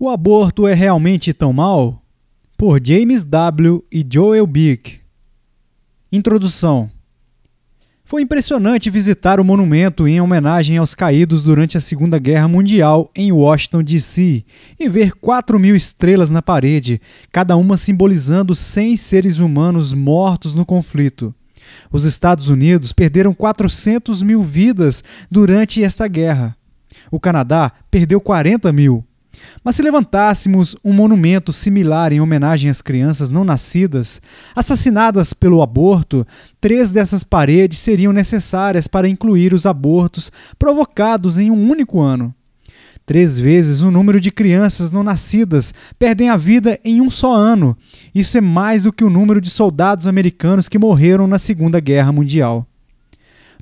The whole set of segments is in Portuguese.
O aborto é realmente tão mal? Por James W. e Joel Bick. Introdução. Foi impressionante visitar o monumento em homenagem aos caídos durante a Segunda Guerra Mundial em Washington, D.C., e ver 4 mil estrelas na parede, cada uma simbolizando 100 seres humanos mortos no conflito. Os Estados Unidos perderam 400 mil vidas durante esta guerra. O Canadá perdeu 40 mil. Mas se levantássemos um monumento similar em homenagem às crianças não nascidas, assassinadas pelo aborto, três dessas paredes seriam necessárias para incluir os abortos provocados em um único ano. Três vezes o número de crianças não nascidas perdem a vida em um só ano. Isso é mais do que o número de soldados americanos que morreram na Segunda Guerra Mundial.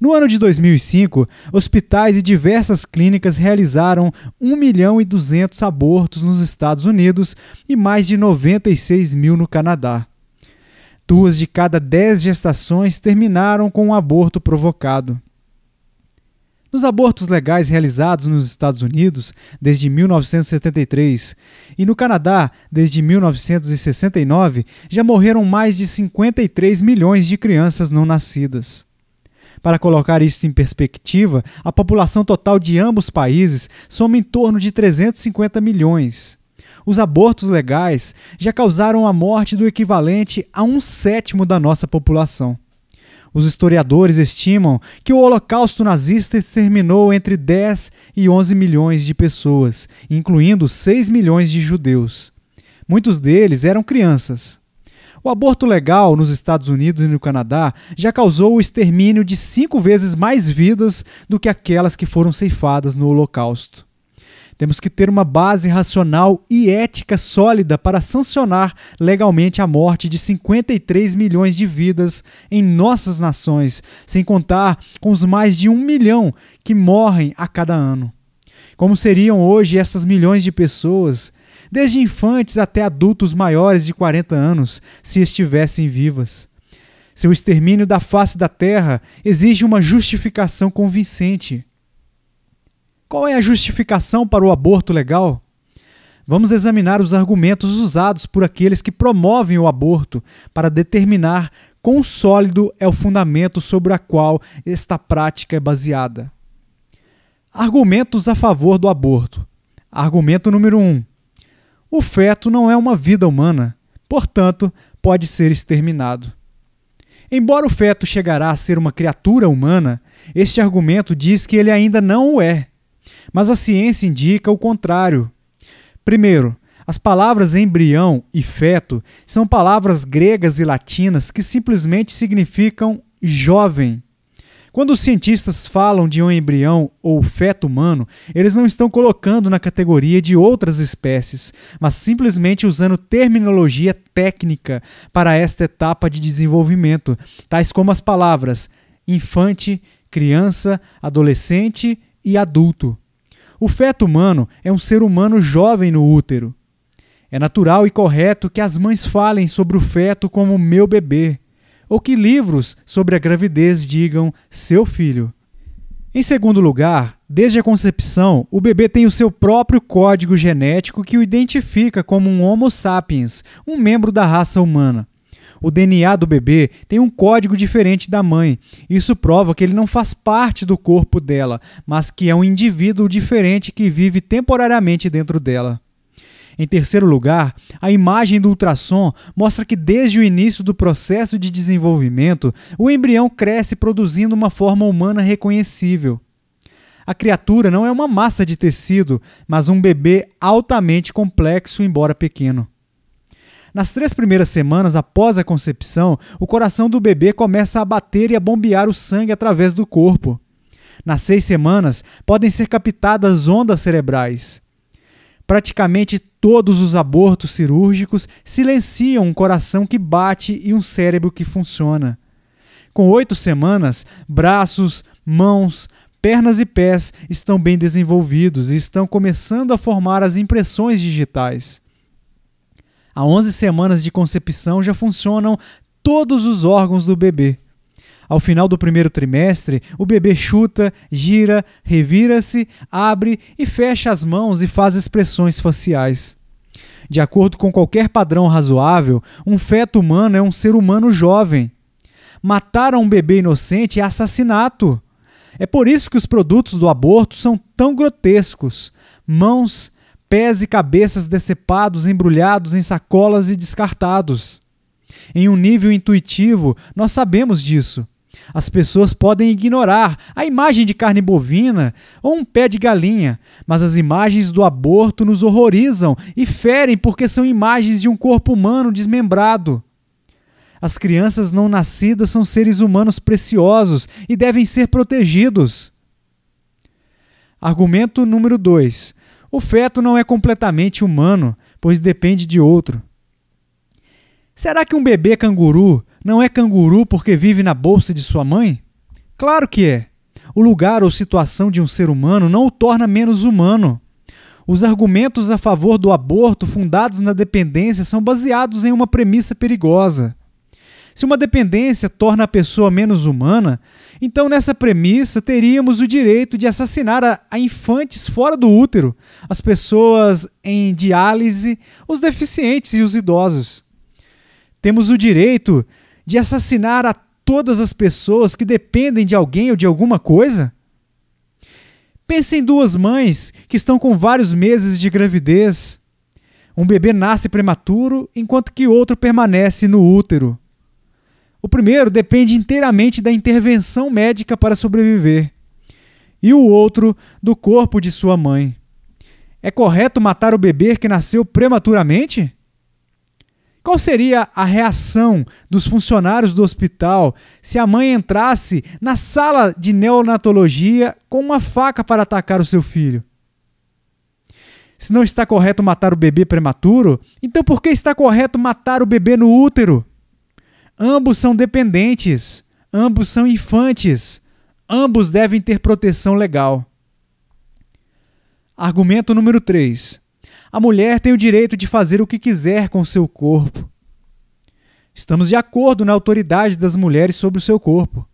No ano de 2005, hospitais e diversas clínicas realizaram 1 milhão e 200 abortos nos Estados Unidos e mais de 96 mil no Canadá. Duas de cada dez gestações terminaram com um aborto provocado. Nos abortos legais realizados nos Estados Unidos desde 1973 e no Canadá desde 1969, já morreram mais de 53 milhões de crianças não nascidas. Para colocar isso em perspectiva, a população total de ambos países soma em torno de 350 milhões. Os abortos legais já causaram a morte do equivalente a um sétimo da nossa população. Os historiadores estimam que o Holocausto nazista exterminou entre 10 e 11 milhões de pessoas, incluindo 6 milhões de judeus. Muitos deles eram crianças. O aborto legal nos Estados Unidos e no Canadá já causou o extermínio de cinco vezes mais vidas do que aquelas que foram ceifadas no Holocausto. Temos que ter uma base racional e ética sólida para sancionar legalmente a morte de 53 milhões de vidas em nossas nações, sem contar com os mais de um milhão que morrem a cada ano. Como seriam hoje essas milhões de pessoas desde infantes até adultos maiores de 40 anos, se estivessem vivas. Seu extermínio da face da terra exige uma justificação convincente. Qual é a justificação para o aborto legal? Vamos examinar os argumentos usados por aqueles que promovem o aborto para determinar quão sólido é o fundamento sobre a qual esta prática é baseada. Argumentos a favor do aborto. Argumento número 1. Um, o feto não é uma vida humana, portanto, pode ser exterminado. Embora o feto chegará a ser uma criatura humana, este argumento diz que ele ainda não o é. Mas a ciência indica o contrário. Primeiro, as palavras embrião e feto são palavras gregas e latinas que simplesmente significam jovem. Quando os cientistas falam de um embrião ou feto humano, eles não estão colocando na categoria de outras espécies, mas simplesmente usando terminologia técnica para esta etapa de desenvolvimento, tais como as palavras infante, criança, adolescente e adulto. O feto humano é um ser humano jovem no útero. É natural e correto que as mães falem sobre o feto como meu bebê ou que livros sobre a gravidez digam seu filho. Em segundo lugar, desde a concepção, o bebê tem o seu próprio código genético que o identifica como um Homo sapiens, um membro da raça humana. O DNA do bebê tem um código diferente da mãe. Isso prova que ele não faz parte do corpo dela, mas que é um indivíduo diferente que vive temporariamente dentro dela. Em terceiro lugar, a imagem do ultrassom mostra que desde o início do processo de desenvolvimento, o embrião cresce produzindo uma forma humana reconhecível. A criatura não é uma massa de tecido, mas um bebê altamente complexo, embora pequeno. Nas três primeiras semanas após a concepção, o coração do bebê começa a bater e a bombear o sangue através do corpo. Nas seis semanas, podem ser captadas ondas cerebrais. Praticamente Todos os abortos cirúrgicos silenciam um coração que bate e um cérebro que funciona. Com oito semanas, braços, mãos, pernas e pés estão bem desenvolvidos e estão começando a formar as impressões digitais. Há 11 semanas de concepção já funcionam todos os órgãos do bebê. Ao final do primeiro trimestre, o bebê chuta, gira, revira-se, abre e fecha as mãos e faz expressões faciais. De acordo com qualquer padrão razoável, um feto humano é um ser humano jovem. Matar a um bebê inocente é assassinato. É por isso que os produtos do aborto são tão grotescos. Mãos, pés e cabeças decepados, embrulhados em sacolas e descartados. Em um nível intuitivo, nós sabemos disso. As pessoas podem ignorar a imagem de carne bovina ou um pé de galinha, mas as imagens do aborto nos horrorizam e ferem porque são imagens de um corpo humano desmembrado. As crianças não nascidas são seres humanos preciosos e devem ser protegidos. Argumento número 2. O feto não é completamente humano, pois depende de outro. Será que um bebê canguru não é canguru porque vive na bolsa de sua mãe? Claro que é. O lugar ou situação de um ser humano não o torna menos humano. Os argumentos a favor do aborto fundados na dependência são baseados em uma premissa perigosa. Se uma dependência torna a pessoa menos humana, então nessa premissa teríamos o direito de assassinar a, a, infantes fora do útero, as pessoas em diálise, os deficientes e os idosos. Temos o direito de assassinar a todas as pessoas que dependem de alguém ou de alguma coisa? Pense em duas mães que estão com vários meses de gravidez. Um bebê nasce prematuro, enquanto que outro permanece no útero. O primeiro depende inteiramente da intervenção médica para sobreviver, e o outro do corpo de sua mãe. É correto matar o bebê que nasceu prematuramente? Qual seria a reação dos funcionários do hospital se a mãe entrasse na sala de neonatologia com uma faca para atacar o seu filho? Se não está correto matar o bebê prematuro, então por que está correto matar o bebê no útero? Ambos são dependentes, ambos são infantes, ambos devem ter proteção legal. Argumento número 3. A mulher tem o direito de fazer o que quiser com seu corpo. Estamos de acordo na autoridade das mulheres sobre o seu corpo.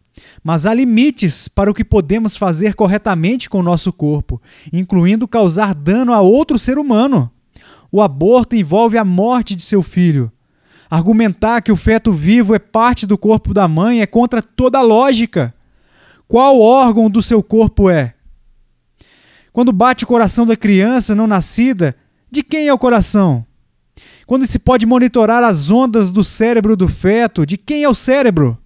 Mas há limites para o que podemos fazer corretamente com o nosso corpo, incluindo causar dano a outro ser humano. O aborto envolve a morte de seu filho. Argumentar que o feto vivo é parte do corpo da mãe é contra toda a lógica. Qual órgão do seu corpo é? Quando bate o coração da criança não nascida, de quem é o coração? Quando se pode monitorar as ondas do cérebro do feto, de quem é o cérebro?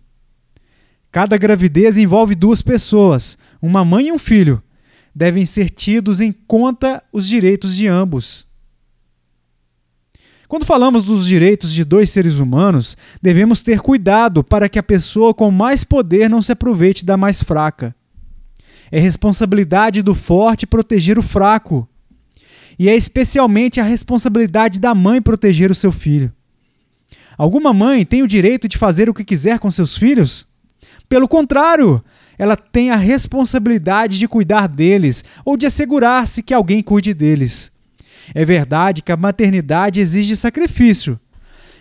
Cada gravidez envolve duas pessoas, uma mãe e um filho. Devem ser tidos em conta os direitos de ambos. Quando falamos dos direitos de dois seres humanos, devemos ter cuidado para que a pessoa com mais poder não se aproveite da mais fraca. É responsabilidade do forte proteger o fraco e é especialmente a responsabilidade da mãe proteger o seu filho. Alguma mãe tem o direito de fazer o que quiser com seus filhos? Pelo contrário, ela tem a responsabilidade de cuidar deles ou de assegurar-se que alguém cuide deles. É verdade que a maternidade exige sacrifício,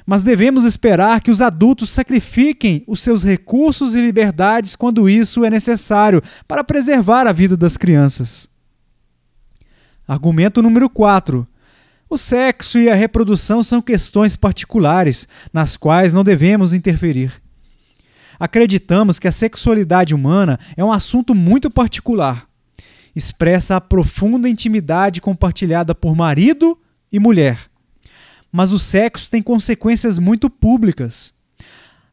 mas devemos esperar que os adultos sacrifiquem os seus recursos e liberdades quando isso é necessário para preservar a vida das crianças. Argumento número 4. O sexo e a reprodução são questões particulares nas quais não devemos interferir. Acreditamos que a sexualidade humana é um assunto muito particular. Expressa a profunda intimidade compartilhada por marido e mulher. Mas o sexo tem consequências muito públicas.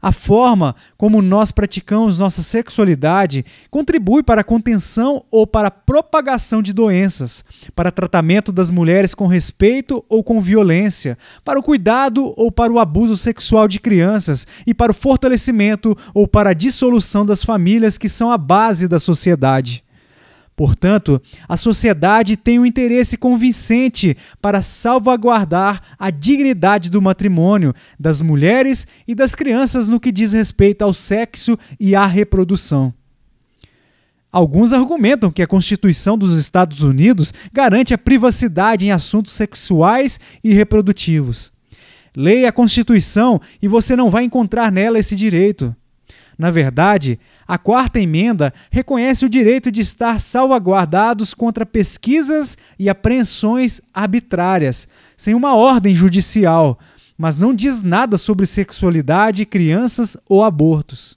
A forma como nós praticamos nossa sexualidade contribui para a contenção ou para a propagação de doenças, para tratamento das mulheres com respeito ou com violência, para o cuidado ou para o abuso sexual de crianças e para o fortalecimento ou para a dissolução das famílias que são a base da sociedade. Portanto, a sociedade tem um interesse convincente para salvaguardar a dignidade do matrimônio, das mulheres e das crianças no que diz respeito ao sexo e à reprodução. Alguns argumentam que a Constituição dos Estados Unidos garante a privacidade em assuntos sexuais e reprodutivos. Leia a Constituição e você não vai encontrar nela esse direito. Na verdade, a quarta emenda reconhece o direito de estar salvaguardados contra pesquisas e apreensões arbitrárias, sem uma ordem judicial, mas não diz nada sobre sexualidade, crianças ou abortos.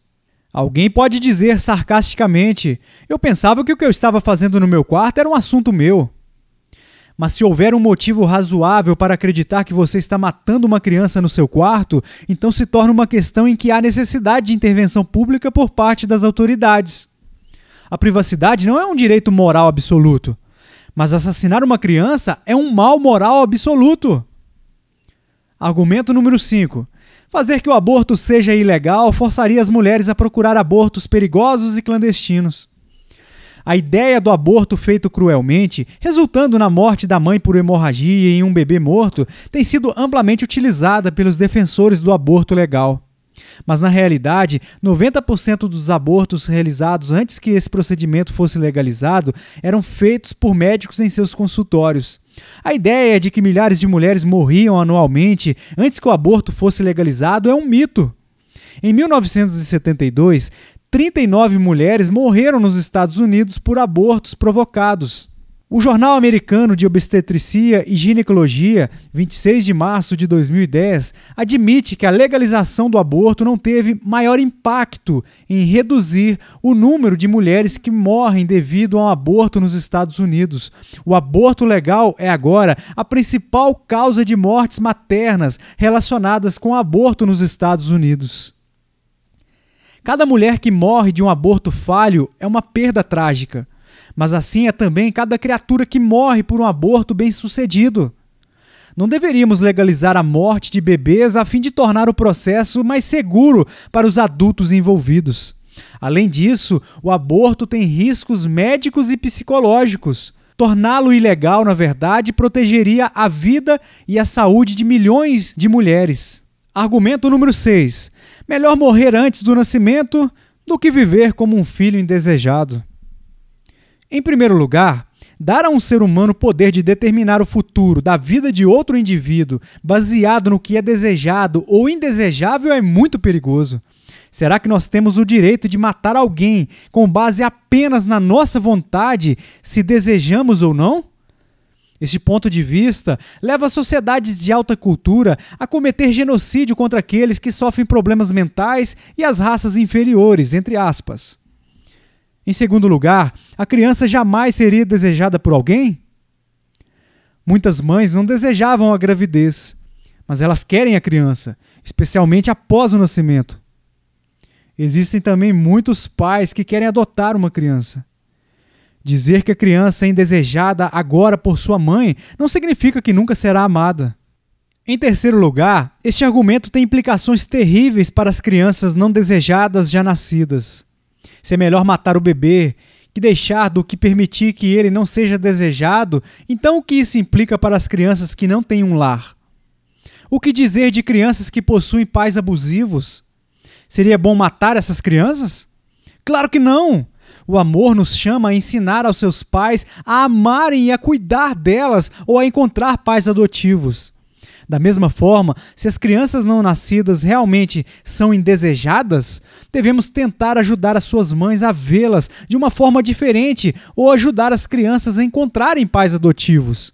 Alguém pode dizer sarcasticamente: Eu pensava que o que eu estava fazendo no meu quarto era um assunto meu. Mas se houver um motivo razoável para acreditar que você está matando uma criança no seu quarto, então se torna uma questão em que há necessidade de intervenção pública por parte das autoridades. A privacidade não é um direito moral absoluto, mas assassinar uma criança é um mal moral absoluto. Argumento número 5. Fazer que o aborto seja ilegal forçaria as mulheres a procurar abortos perigosos e clandestinos. A ideia do aborto feito cruelmente, resultando na morte da mãe por hemorragia e em um bebê morto, tem sido amplamente utilizada pelos defensores do aborto legal. Mas na realidade, 90% dos abortos realizados antes que esse procedimento fosse legalizado eram feitos por médicos em seus consultórios. A ideia de que milhares de mulheres morriam anualmente antes que o aborto fosse legalizado é um mito. Em 1972, 39 mulheres morreram nos Estados Unidos por abortos provocados. O Jornal Americano de Obstetricia e Ginecologia, 26 de março de 2010, admite que a legalização do aborto não teve maior impacto em reduzir o número de mulheres que morrem devido a um aborto nos Estados Unidos. O aborto legal é agora a principal causa de mortes maternas relacionadas com aborto nos Estados Unidos. Cada mulher que morre de um aborto falho é uma perda trágica, mas assim é também cada criatura que morre por um aborto bem-sucedido. Não deveríamos legalizar a morte de bebês a fim de tornar o processo mais seguro para os adultos envolvidos. Além disso, o aborto tem riscos médicos e psicológicos. Torná-lo ilegal, na verdade, protegeria a vida e a saúde de milhões de mulheres. Argumento número 6. Melhor morrer antes do nascimento do que viver como um filho indesejado. Em primeiro lugar, dar a um ser humano o poder de determinar o futuro da vida de outro indivíduo baseado no que é desejado ou indesejável é muito perigoso. Será que nós temos o direito de matar alguém com base apenas na nossa vontade, se desejamos ou não? Este ponto de vista leva sociedades de alta cultura a cometer genocídio contra aqueles que sofrem problemas mentais e as raças inferiores, entre aspas. Em segundo lugar, a criança jamais seria desejada por alguém? Muitas mães não desejavam a gravidez, mas elas querem a criança, especialmente após o nascimento. Existem também muitos pais que querem adotar uma criança. Dizer que a criança é indesejada agora por sua mãe não significa que nunca será amada. Em terceiro lugar, este argumento tem implicações terríveis para as crianças não desejadas já nascidas. Se é melhor matar o bebê que deixar do que permitir que ele não seja desejado, então o que isso implica para as crianças que não têm um lar? O que dizer de crianças que possuem pais abusivos? Seria bom matar essas crianças? Claro que não! O amor nos chama a ensinar aos seus pais a amarem e a cuidar delas ou a encontrar pais adotivos. Da mesma forma, se as crianças não nascidas realmente são indesejadas, devemos tentar ajudar as suas mães a vê-las de uma forma diferente ou ajudar as crianças a encontrarem pais adotivos.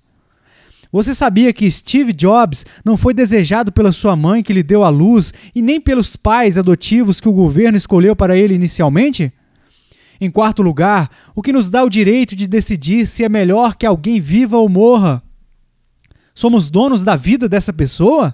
Você sabia que Steve Jobs não foi desejado pela sua mãe que lhe deu a luz e nem pelos pais adotivos que o governo escolheu para ele inicialmente? Em quarto lugar, o que nos dá o direito de decidir se é melhor que alguém viva ou morra. Somos donos da vida dessa pessoa?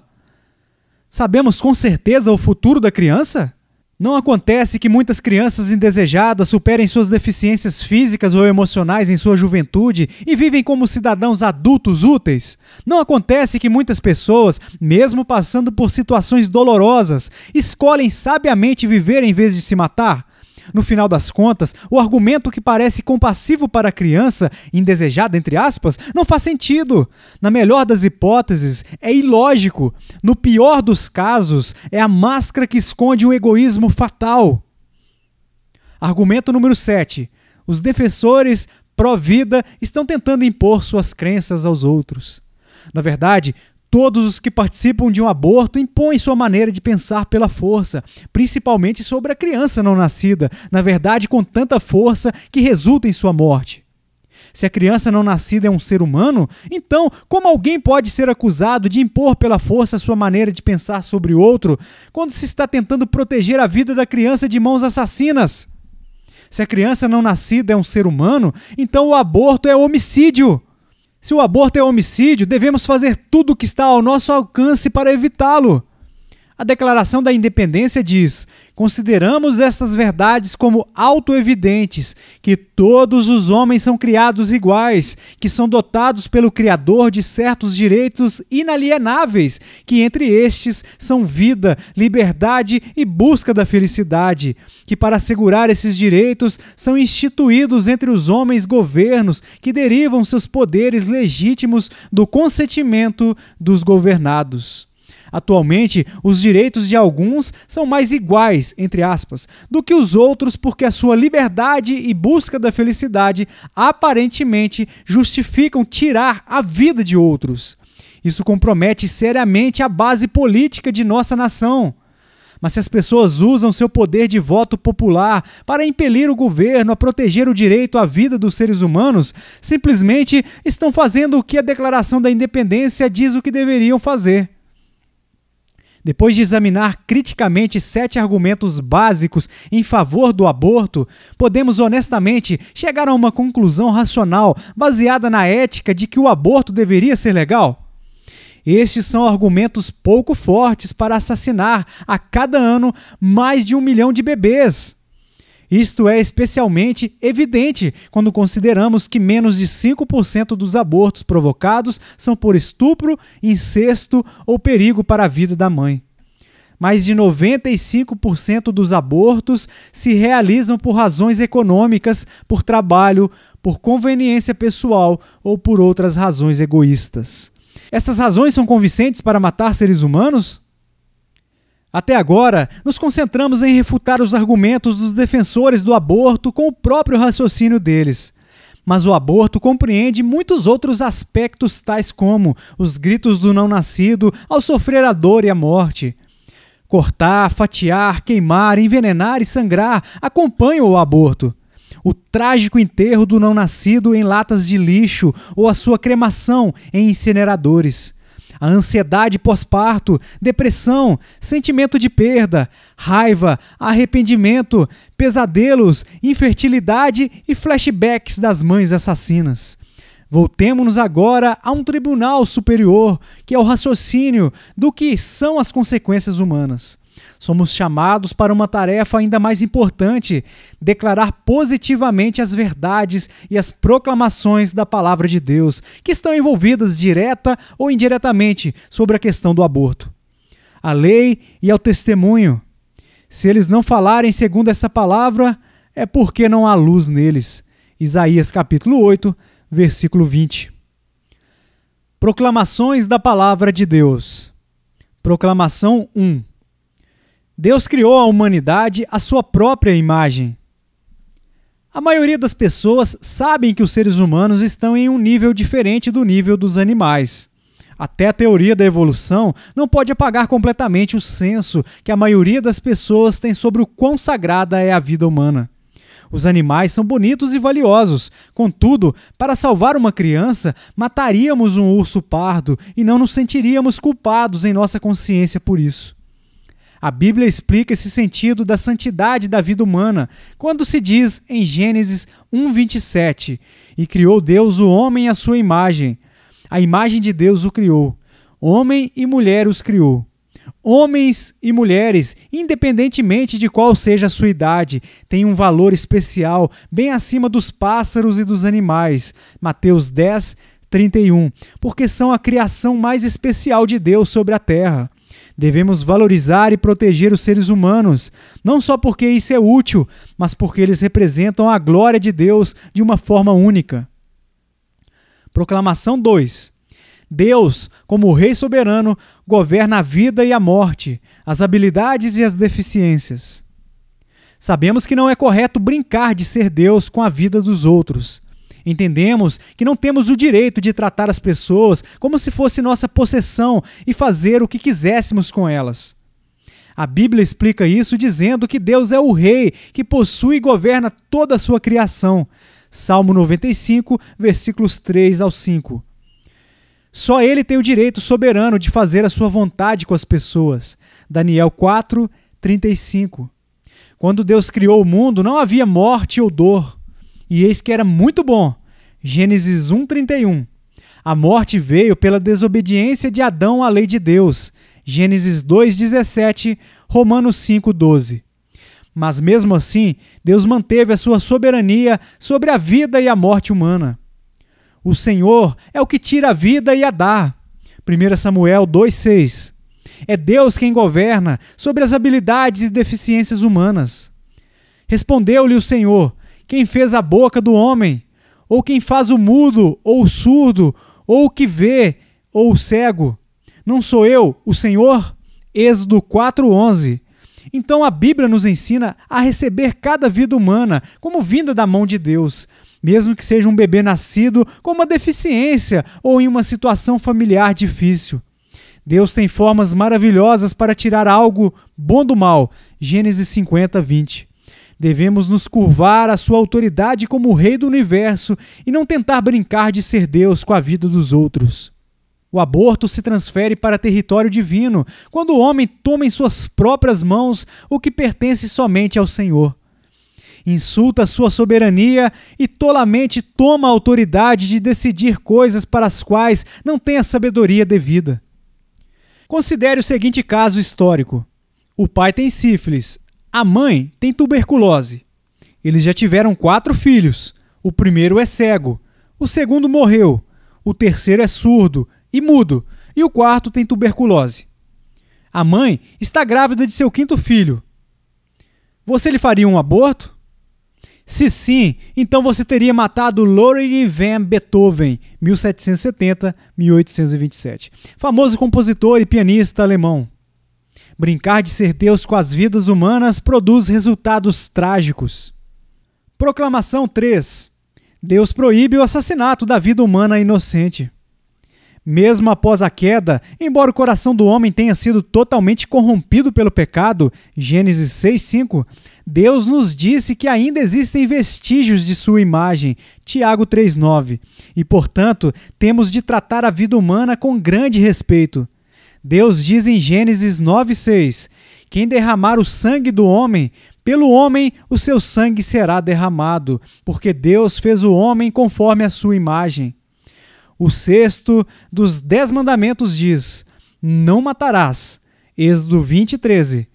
Sabemos com certeza o futuro da criança? Não acontece que muitas crianças indesejadas superem suas deficiências físicas ou emocionais em sua juventude e vivem como cidadãos adultos úteis? Não acontece que muitas pessoas, mesmo passando por situações dolorosas, escolhem sabiamente viver em vez de se matar? No final das contas, o argumento que parece compassivo para a criança, indesejada entre aspas, não faz sentido. Na melhor das hipóteses, é ilógico. No pior dos casos, é a máscara que esconde um egoísmo fatal. Argumento número 7. Os defensores pró-vida estão tentando impor suas crenças aos outros. Na verdade, Todos os que participam de um aborto impõem sua maneira de pensar pela força, principalmente sobre a criança não nascida, na verdade com tanta força que resulta em sua morte. Se a criança não nascida é um ser humano, então como alguém pode ser acusado de impor pela força sua maneira de pensar sobre o outro quando se está tentando proteger a vida da criança de mãos assassinas? Se a criança não nascida é um ser humano, então o aborto é homicídio. Se o aborto é homicídio, devemos fazer tudo o que está ao nosso alcance para evitá-lo. A Declaração da Independência diz: Consideramos estas verdades como autoevidentes, que todos os homens são criados iguais, que são dotados pelo Criador de certos direitos inalienáveis, que entre estes são vida, liberdade e busca da felicidade, que para assegurar esses direitos são instituídos entre os homens governos que derivam seus poderes legítimos do consentimento dos governados. Atualmente, os direitos de alguns são mais iguais, entre aspas, do que os outros porque a sua liberdade e busca da felicidade aparentemente justificam tirar a vida de outros. Isso compromete seriamente a base política de nossa nação. Mas se as pessoas usam seu poder de voto popular para impelir o governo a proteger o direito à vida dos seres humanos, simplesmente estão fazendo o que a Declaração da Independência diz o que deveriam fazer. Depois de examinar criticamente sete argumentos básicos em favor do aborto, podemos honestamente chegar a uma conclusão racional baseada na ética de que o aborto deveria ser legal? Estes são argumentos pouco fortes para assassinar a cada ano mais de um milhão de bebês. Isto é especialmente evidente quando consideramos que menos de 5% dos abortos provocados são por estupro, incesto ou perigo para a vida da mãe. Mais de 95% dos abortos se realizam por razões econômicas, por trabalho, por conveniência pessoal ou por outras razões egoístas. Essas razões são convincentes para matar seres humanos? Até agora, nos concentramos em refutar os argumentos dos defensores do aborto com o próprio raciocínio deles. Mas o aborto compreende muitos outros aspectos, tais como os gritos do não nascido ao sofrer a dor e a morte. Cortar, fatiar, queimar, envenenar e sangrar acompanham o aborto. O trágico enterro do não nascido em latas de lixo ou a sua cremação em incineradores a ansiedade pós-parto, depressão, sentimento de perda, raiva, arrependimento, pesadelos, infertilidade e flashbacks das mães assassinas. Voltemos-nos agora a um tribunal superior, que é o raciocínio do que são as consequências humanas. Somos chamados para uma tarefa ainda mais importante: declarar positivamente as verdades e as proclamações da palavra de Deus, que estão envolvidas direta ou indiretamente sobre a questão do aborto. A lei e ao testemunho. Se eles não falarem segundo essa palavra, é porque não há luz neles. Isaías capítulo 8, versículo 20. Proclamações da palavra de Deus. Proclamação 1. Deus criou a humanidade à sua própria imagem. A maioria das pessoas sabem que os seres humanos estão em um nível diferente do nível dos animais. Até a teoria da evolução não pode apagar completamente o senso que a maioria das pessoas tem sobre o quão sagrada é a vida humana. Os animais são bonitos e valiosos, contudo, para salvar uma criança, mataríamos um urso pardo e não nos sentiríamos culpados em nossa consciência por isso. A Bíblia explica esse sentido da santidade da vida humana quando se diz em Gênesis 1:27: "E criou Deus o homem à sua imagem. A imagem de Deus o criou. Homem e mulher os criou." Homens e mulheres, independentemente de qual seja a sua idade, têm um valor especial, bem acima dos pássaros e dos animais. Mateus 10, 31. Porque são a criação mais especial de Deus sobre a terra. Devemos valorizar e proteger os seres humanos, não só porque isso é útil, mas porque eles representam a glória de Deus de uma forma única. Proclamação 2. Deus, como Rei soberano, governa a vida e a morte, as habilidades e as deficiências. Sabemos que não é correto brincar de ser Deus com a vida dos outros. Entendemos que não temos o direito de tratar as pessoas como se fosse nossa possessão e fazer o que quiséssemos com elas. A Bíblia explica isso dizendo que Deus é o Rei que possui e governa toda a sua criação. Salmo 95, versículos 3 ao 5. Só ele tem o direito soberano de fazer a sua vontade com as pessoas. Daniel 4, 35. Quando Deus criou o mundo, não havia morte ou dor. E eis que era muito bom. Gênesis 1:31. A morte veio pela desobediência de Adão à lei de Deus. Gênesis 2:17, Romanos 5:12. Mas mesmo assim, Deus manteve a sua soberania sobre a vida e a morte humana. O Senhor é o que tira a vida e a dá. 1 Samuel 2:6. É Deus quem governa sobre as habilidades e deficiências humanas. Respondeu-lhe o Senhor: Quem fez a boca do homem? ou quem faz o mudo, ou o surdo, ou o que vê, ou o cego? Não sou eu, o Senhor? Êxodo 4:11. Então a Bíblia nos ensina a receber cada vida humana como vinda da mão de Deus, mesmo que seja um bebê nascido com uma deficiência ou em uma situação familiar difícil. Deus tem formas maravilhosas para tirar algo bom do mal. Gênesis 50, 20. Devemos nos curvar à sua autoridade como Rei do universo e não tentar brincar de ser Deus com a vida dos outros. O aborto se transfere para território divino, quando o homem toma em suas próprias mãos o que pertence somente ao Senhor. Insulta sua soberania e tolamente toma a autoridade de decidir coisas para as quais não tem a sabedoria devida. Considere o seguinte caso histórico: o pai tem sífilis, a mãe tem tuberculose. Eles já tiveram quatro filhos. O primeiro é cego, o segundo morreu, o terceiro é surdo e mudo, e o quarto tem tuberculose. A mãe está grávida de seu quinto filho. Você lhe faria um aborto? Se sim, então você teria matado Ludwig van Beethoven, 1770-1827, famoso compositor e pianista alemão. Brincar de ser Deus com as vidas humanas produz resultados trágicos. Proclamação 3. Deus proíbe o assassinato da vida humana inocente. Mesmo após a queda, embora o coração do homem tenha sido totalmente corrompido pelo pecado, Gênesis 6:5, Deus nos disse que ainda existem vestígios de sua imagem, Tiago 3:9, e portanto, temos de tratar a vida humana com grande respeito. Deus diz em Gênesis 9:6: Quem derramar o sangue do homem, pelo homem o seu sangue será derramado, porque Deus fez o homem conforme a sua imagem. O sexto dos dez mandamentos diz: Não matarás. Êxodo 20, 13,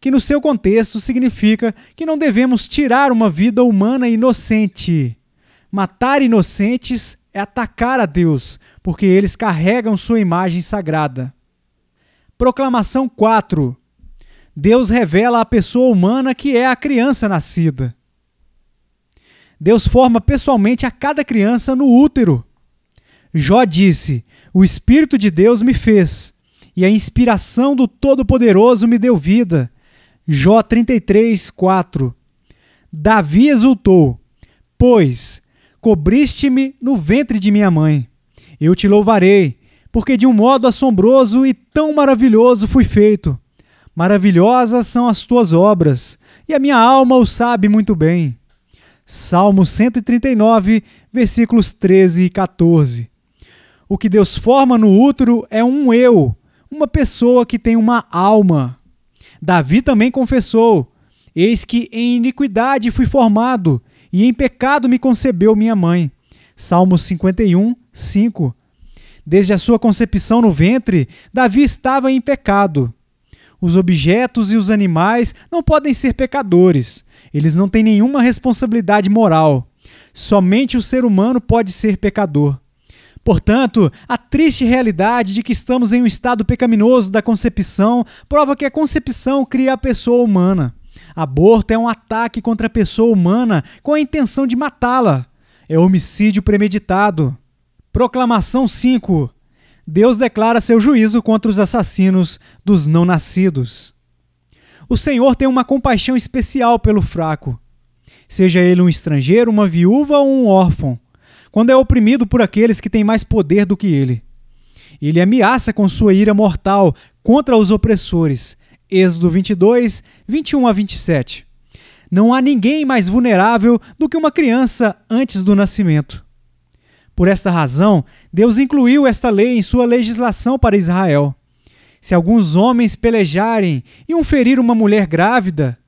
que no seu contexto significa que não devemos tirar uma vida humana inocente. Matar inocentes é atacar a Deus, porque eles carregam sua imagem sagrada. Proclamação 4. Deus revela a pessoa humana que é a criança nascida. Deus forma pessoalmente a cada criança no útero. Jó disse: O Espírito de Deus me fez, e a inspiração do Todo-Poderoso me deu vida. Jó 33, 4. Davi exultou: Pois cobriste-me no ventre de minha mãe. Eu te louvarei porque de um modo assombroso e tão maravilhoso fui feito. Maravilhosas são as tuas obras, e a minha alma o sabe muito bem. Salmo 139, versículos 13 e 14. O que Deus forma no útero é um eu, uma pessoa que tem uma alma. Davi também confessou: Eis que em iniquidade fui formado, e em pecado me concebeu minha mãe. Salmo 51, 5. Desde a sua concepção no ventre, Davi estava em pecado. Os objetos e os animais não podem ser pecadores. Eles não têm nenhuma responsabilidade moral. Somente o ser humano pode ser pecador. Portanto, a triste realidade de que estamos em um estado pecaminoso da concepção prova que a concepção cria a pessoa humana. Aborto é um ataque contra a pessoa humana com a intenção de matá-la. É homicídio premeditado. Proclamação 5. Deus declara seu juízo contra os assassinos dos não nascidos. O Senhor tem uma compaixão especial pelo fraco, seja ele um estrangeiro, uma viúva ou um órfão, quando é oprimido por aqueles que têm mais poder do que ele. Ele ameaça com sua ira mortal contra os opressores. Êxodo 22, 21 a 27. Não há ninguém mais vulnerável do que uma criança antes do nascimento. Por esta razão, Deus incluiu esta lei em sua legislação para Israel. Se alguns homens pelejarem e um ferir uma mulher grávida,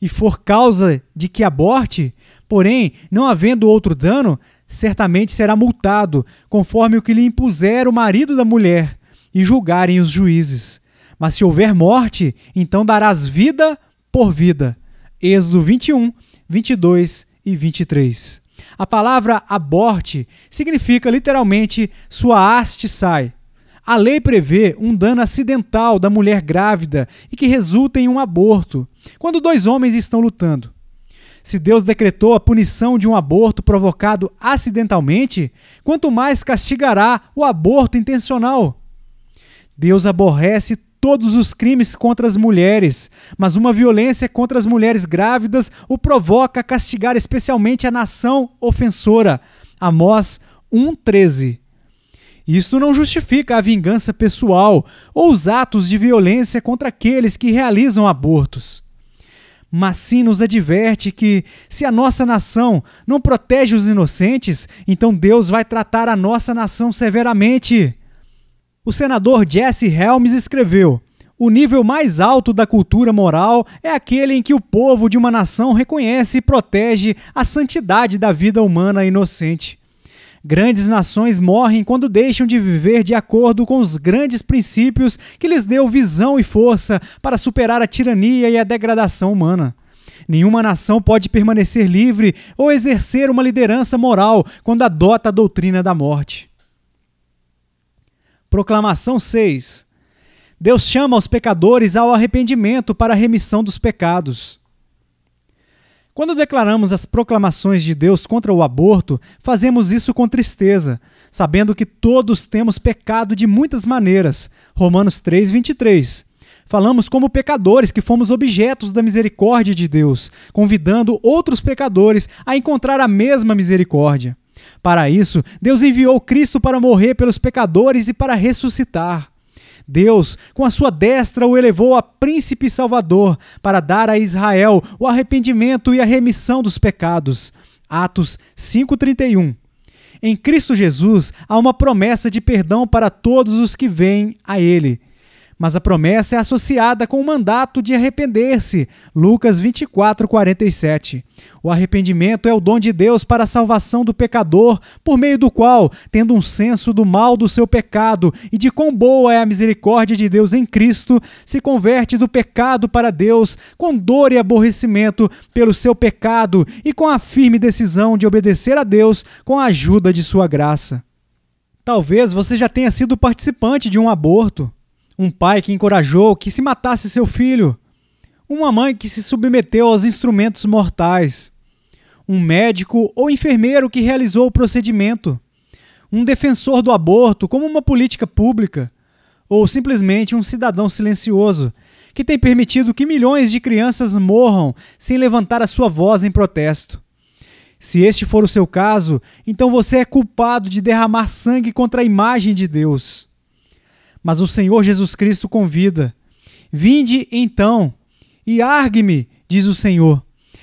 e for causa de que aborte, porém, não havendo outro dano, certamente será multado, conforme o que lhe impuser o marido da mulher, e julgarem os juízes. Mas se houver morte, então darás vida por vida. Êxodo 21, 22 e 23. A palavra aborte significa literalmente sua haste sai. A lei prevê um dano acidental da mulher grávida e que resulta em um aborto, quando dois homens estão lutando. Se Deus decretou a punição de um aborto provocado acidentalmente, quanto mais castigará o aborto intencional. Deus aborrece todos os crimes contra as mulheres, mas uma violência contra as mulheres grávidas o provoca a castigar especialmente a nação ofensora. Amós 1,13. Isso não justifica a vingança pessoal ou os atos de violência contra aqueles que realizam abortos. Mas sim nos adverte que, se a nossa nação não protege os inocentes, então Deus vai tratar a nossa nação severamente. O senador Jesse Helms escreveu: o nível mais alto da cultura moral é aquele em que o povo de uma nação reconhece e protege a santidade da vida humana inocente. Grandes nações morrem quando deixam de viver de acordo com os grandes princípios que lhes deu visão e força para superar a tirania e a degradação humana. Nenhuma nação pode permanecer livre ou exercer uma liderança moral quando adota a doutrina da morte. Proclamação 6. Deus chama os pecadores ao arrependimento para a remissão dos pecados. Quando declaramos as proclamações de Deus contra o aborto, fazemos isso com tristeza, sabendo que todos temos pecado de muitas maneiras. Romanos 3:23. Falamos como pecadores que fomos objetos da misericórdia de Deus, convidando outros pecadores a encontrar a mesma misericórdia. Para isso, Deus enviou Cristo para morrer pelos pecadores e para ressuscitar. Deus, com a sua destra, o elevou a príncipe salvador para dar a Israel o arrependimento e a remissão dos pecados. Atos 5:31. Em Cristo Jesus há uma promessa de perdão para todos os que vêm a ele mas a promessa é associada com o mandato de arrepender-se. Lucas 24, 47. O arrependimento é o dom de Deus para a salvação do pecador, por meio do qual, tendo um senso do mal do seu pecado e de quão boa é a misericórdia de Deus em Cristo, se converte do pecado para Deus, com dor e aborrecimento pelo seu pecado e com a firme decisão de obedecer a Deus com a ajuda de sua graça. Talvez você já tenha sido participante de um aborto um pai que encorajou que se matasse seu filho, uma mãe que se submeteu aos instrumentos mortais, um médico ou enfermeiro que realizou o procedimento, um defensor do aborto como uma política pública, ou simplesmente um cidadão silencioso que tem permitido que milhões de crianças morram sem levantar a sua voz em protesto. Se este for o seu caso, então você é culpado de derramar sangue contra a imagem de Deus. Mas o Senhor Jesus Cristo convida: Vinde então e argue-me, diz o Senhor.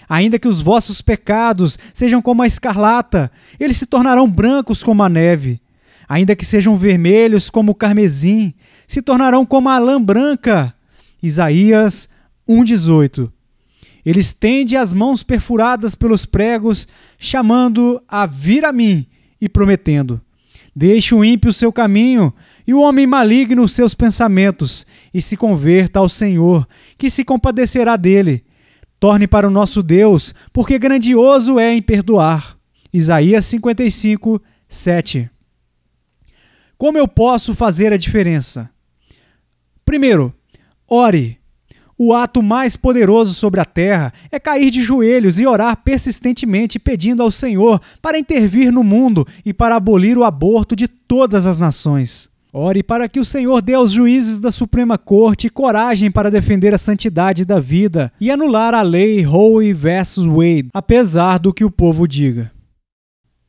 Ainda que os vossos pecados sejam como a escarlata, eles se tornarão brancos como a neve. Ainda que sejam vermelhos como o carmesim, se tornarão como a lã branca. Isaías 1,18. Ele estende as mãos perfuradas pelos pregos, chamando a vir a mim e prometendo: Deixe o ímpio seu caminho, e o homem maligno seus pensamentos, e se converta ao Senhor, que se compadecerá dele. Torne para o nosso Deus, porque grandioso é em perdoar. Isaías 55, 7. Como eu posso fazer a diferença? Primeiro, ore. O ato mais poderoso sobre a terra é cair de joelhos e orar persistentemente pedindo ao Senhor para intervir no mundo e para abolir o aborto de todas as nações. Ore para que o Senhor dê aos juízes da Suprema Corte coragem para defender a santidade da vida e anular a lei Roe versus Wade, apesar do que o povo diga.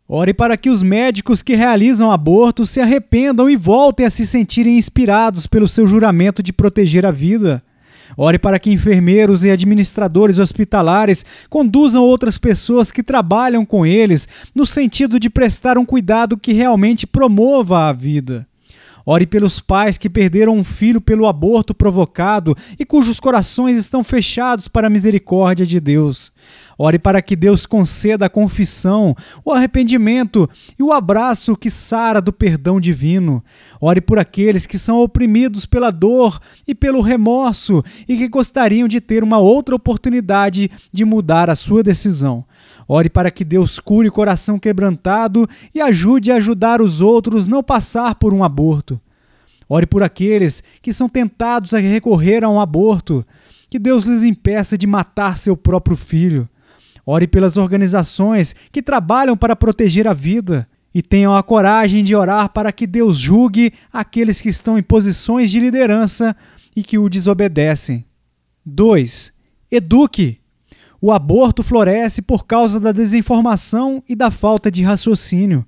Ore para que os médicos que realizam abortos se arrependam e voltem a se sentirem inspirados pelo seu juramento de proteger a vida. Ore para que enfermeiros e administradores hospitalares conduzam outras pessoas que trabalham com eles no sentido de prestar um cuidado que realmente promova a vida. Ore pelos pais que perderam um filho pelo aborto provocado e cujos corações estão fechados para a misericórdia de Deus. Ore para que Deus conceda a confissão, o arrependimento e o abraço que sara do perdão divino. Ore por aqueles que são oprimidos pela dor e pelo remorso e que gostariam de ter uma outra oportunidade de mudar a sua decisão. Ore para que Deus cure o coração quebrantado e ajude a ajudar os outros não passar por um aborto. Ore por aqueles que são tentados a recorrer a um aborto. Que Deus lhes impeça de matar seu próprio filho. Ore pelas organizações que trabalham para proteger a vida e tenham a coragem de orar para que Deus julgue aqueles que estão em posições de liderança e que o desobedecem. 2. Eduque. O aborto floresce por causa da desinformação e da falta de raciocínio.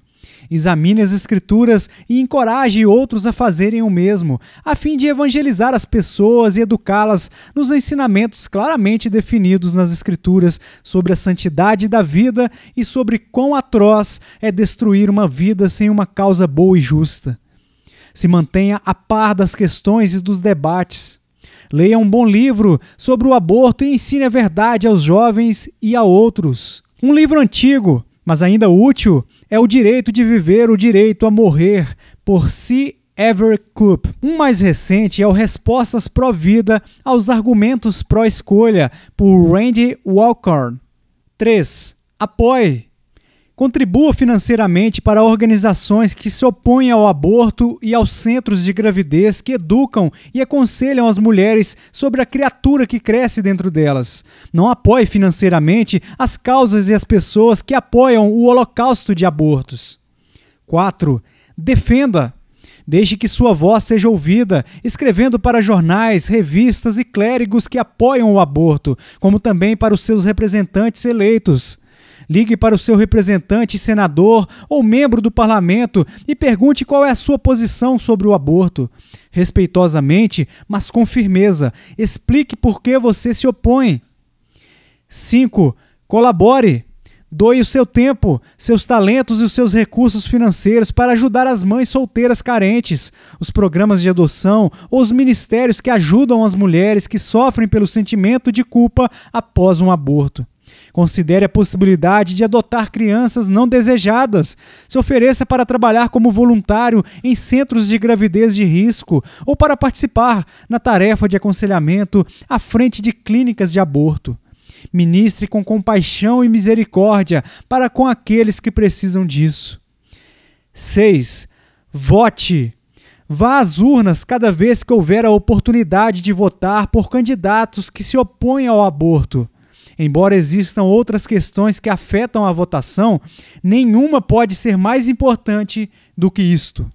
Examine as Escrituras e encoraje outros a fazerem o mesmo, a fim de evangelizar as pessoas e educá-las nos ensinamentos claramente definidos nas Escrituras sobre a santidade da vida e sobre quão atroz é destruir uma vida sem uma causa boa e justa. Se mantenha a par das questões e dos debates. Leia um bom livro sobre o aborto e ensine a verdade aos jovens e a outros. Um livro antigo, mas ainda útil, é o direito de viver, o direito a morrer por si Ever Coop. Um mais recente é o Respostas Pró-Vida aos Argumentos Pró-Escolha, por Randy Walcorn. 3. Apoie Contribua financeiramente para organizações que se opõem ao aborto e aos centros de gravidez que educam e aconselham as mulheres sobre a criatura que cresce dentro delas. Não apoie financeiramente as causas e as pessoas que apoiam o holocausto de abortos. 4. Defenda Deixe que sua voz seja ouvida, escrevendo para jornais, revistas e clérigos que apoiam o aborto, como também para os seus representantes eleitos. Ligue para o seu representante, senador ou membro do parlamento e pergunte qual é a sua posição sobre o aborto. Respeitosamente, mas com firmeza, explique por que você se opõe. 5. Colabore. Doe o seu tempo, seus talentos e os seus recursos financeiros para ajudar as mães solteiras carentes, os programas de adoção ou os ministérios que ajudam as mulheres que sofrem pelo sentimento de culpa após um aborto. Considere a possibilidade de adotar crianças não desejadas. Se ofereça para trabalhar como voluntário em centros de gravidez de risco ou para participar na tarefa de aconselhamento à frente de clínicas de aborto. Ministre com compaixão e misericórdia para com aqueles que precisam disso. 6. Vote. Vá às urnas cada vez que houver a oportunidade de votar por candidatos que se opõem ao aborto. Embora existam outras questões que afetam a votação, nenhuma pode ser mais importante do que isto.